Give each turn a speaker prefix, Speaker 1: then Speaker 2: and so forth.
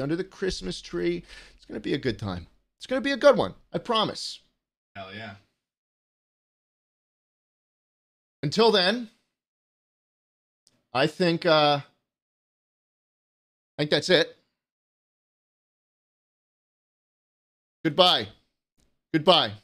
Speaker 1: under the Christmas tree. It's going to be a good time. It's going to be a good one. I promise.
Speaker 2: Hell yeah. Until then, I think uh, I think that's it. Goodbye. Goodbye.